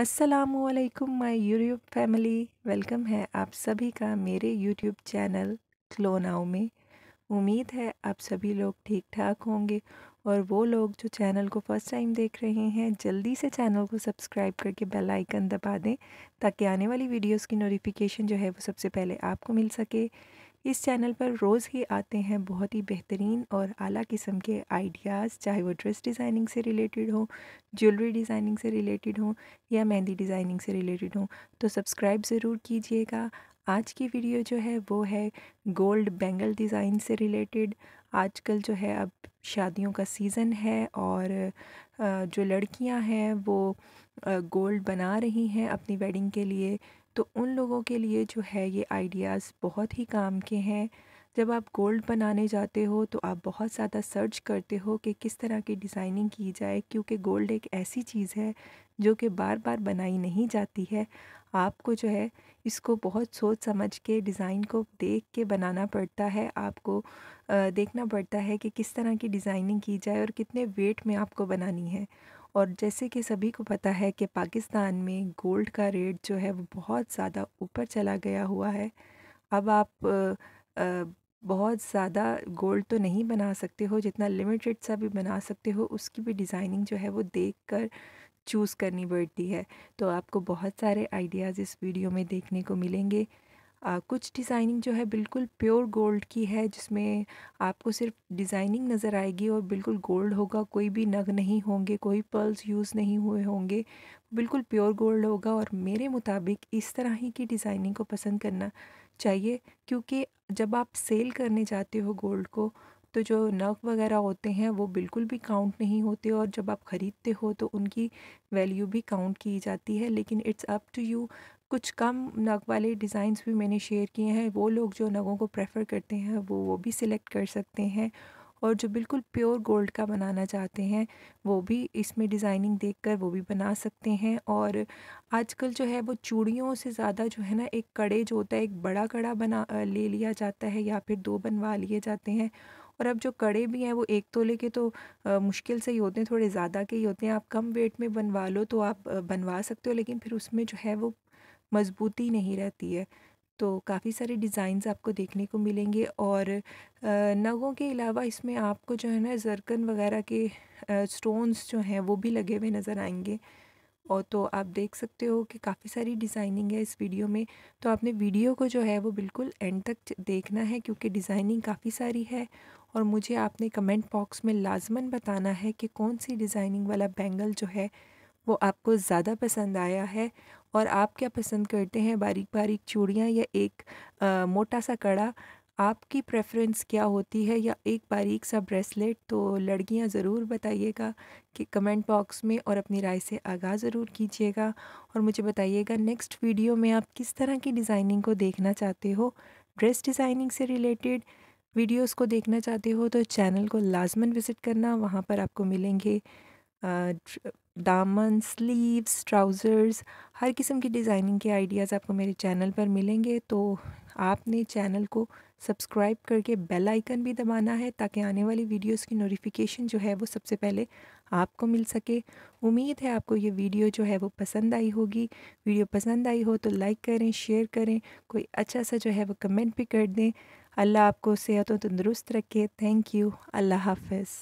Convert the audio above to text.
असलकुम my YouTube family welcome है आप सभी का मेरे यूट्यूब चैनल क्लोनाओ में उम्मीद है आप सभी लोग ठीक ठाक होंगे और वो लोग जो चैनल को फर्स्ट टाइम देख रहे हैं जल्दी से चैनल को सब्सक्राइब करके बेल आइकन दबा दें ताकि आने वाली वीडियोस की नोटिफिकेशन जो है वो सबसे पहले आपको मिल सके इस चैनल पर रोज़ ही आते हैं बहुत ही बेहतरीन और आला किस्म के आइडियाज़ चाहे वो ड्रेस डिज़ाइनिंग से रिलेटेड हो ज्वेलरी डिज़ाइनिंग से रिलेटेड हो या मेहंदी डिज़ाइनिंग से रिलेटेड हो तो सब्सक्राइब ज़रूर कीजिएगा आज की वीडियो जो है वो है गोल्ड बेंगल डिज़ाइन से रिलेटेड आजकल जो है अब शादियों का सीज़न है और जो लड़कियां हैं वो गोल्ड बना रही हैं अपनी वेडिंग के लिए तो उन लोगों के लिए जो है ये आइडियाज़ बहुत ही काम के हैं जब आप गोल्ड बनाने जाते हो तो आप बहुत ज़्यादा सर्च करते हो कि किस तरह की डिज़ाइनिंग की जाए क्योंकि गोल्ड एक ऐसी चीज़ है जो कि बार बार बनाई नहीं जाती है आपको जो है इसको बहुत सोच समझ के डिज़ाइन को देख के बनाना पड़ता है आपको देखना पड़ता है कि किस तरह की डिज़ाइनिंग की जाए और कितने वेट में आपको बनानी है और जैसे कि सभी को पता है कि पाकिस्तान में गोल्ड का रेट जो है वो बहुत ज़्यादा ऊपर चला गया हुआ है अब आप आ, आ, बहुत ज़्यादा गोल्ड तो नहीं बना सकते हो जितना लिमिटेड सा भी बना सकते हो उसकी भी डिज़ाइनिंग जो है वो देख कर चूज़ करनी पड़ती है तो आपको बहुत सारे आइडियाज़ इस वीडियो में देखने को मिलेंगे आ, कुछ डिज़ाइनिंग जो है बिल्कुल प्योर गोल्ड की है जिसमें आपको सिर्फ डिज़ाइनिंग नज़र आएगी और बिल्कुल गोल्ड होगा कोई भी नग नहीं होंगे कोई पर्ल्स यूज़ नहीं हुए होंगे बिल्कुल प्योर गोल्ड होगा और मेरे मुताबिक इस तरह ही की डिज़ाइनिंग को पसंद करना चाहिए क्योंकि जब आप सेल करने जाते हो गोल्ड को तो जो नग वगैरह होते हैं वो बिल्कुल भी काउंट नहीं होते और जब आप ख़रीदते हो तो उनकी वैल्यू भी काउंट की जाती है लेकिन इट्स अप टू यू कुछ कम नग वाले डिज़ाइंस भी मैंने शेयर किए हैं वो लोग जो नगों को प्रेफर करते हैं वो वो भी सिलेक्ट कर सकते हैं और जो बिल्कुल प्योर गोल्ड का बनाना चाहते हैं वो भी इसमें डिज़ाइनिंग देखकर वो भी बना सकते हैं और आजकल जो है वो चूड़ियों से ज़्यादा जो है ना एक कड़े जो होता है एक बड़ा कड़ा बना ले लिया जाता है या फिर दो बनवा लिए जाते हैं और अब जो कड़े भी हैं वो एक तोले के तो आ, मुश्किल से ही होते हैं थोड़े ज़्यादा के ही होते हैं आप कम वेट में बनवा लो तो आप बनवा सकते हो लेकिन फिर उसमें जो है वो मज़बूती नहीं रहती है तो काफ़ी सारे डिज़ाइंस आपको देखने को मिलेंगे और नगों के अलावा इसमें आपको जो है ना जरकन वगैरह के स्टोन्स जो हैं वो भी लगे हुए नज़र आएंगे और तो आप देख सकते हो कि काफ़ी सारी डिज़ाइनिंग है इस वीडियो में तो आपने वीडियो को जो है वो बिल्कुल एंड तक देखना है क्योंकि डिज़ाइनिंग काफ़ी सारी है और मुझे आपने कमेंट बॉक्स में लाजमन बताना है कि कौन सी डिज़ाइनिंग वाला बैंगल जो है वो आपको ज़्यादा पसंद आया है और आप क्या पसंद करते हैं बारीक बारीक चूड़ियाँ या एक आ, मोटा सा कड़ा आपकी प्रेफरेंस क्या होती है या एक बारीक सा ब्रेसलेट तो लड़कियां ज़रूर बताइएगा कि कमेंट बॉक्स में और अपनी राय से आगाह ज़रूर कीजिएगा और मुझे बताइएगा नेक्स्ट वीडियो में आप किस तरह की डिज़ाइनिंग को देखना चाहते हो ड्रेस डिज़ाइनिंग से रिलेटेड वीडियोस को देखना चाहते हो तो चैनल को लाजमन विज़िट करना वहाँ पर आपको मिलेंगे दामन स्लीव्स ट्राउज़र्स हर किस्म की डिज़ाइनिंग के आइडियाज़ आपको मेरे चैनल पर मिलेंगे तो आपने चैनल को सब्सक्राइब करके बेल आइकन भी दबाना है ताकि आने वाली वीडियोस की नोटिफिकेशन जो है वो सबसे पहले आपको मिल सके उम्मीद है आपको ये वीडियो जो है वो पसंद आई होगी वीडियो पसंद आई हो तो लाइक करें शेयर करें कोई अच्छा सा जो है वो कमेंट भी कर दें अल्लाह आपको सेहत और तंदुरुस्त रखे थैंक यू अल्लाह हाफिज़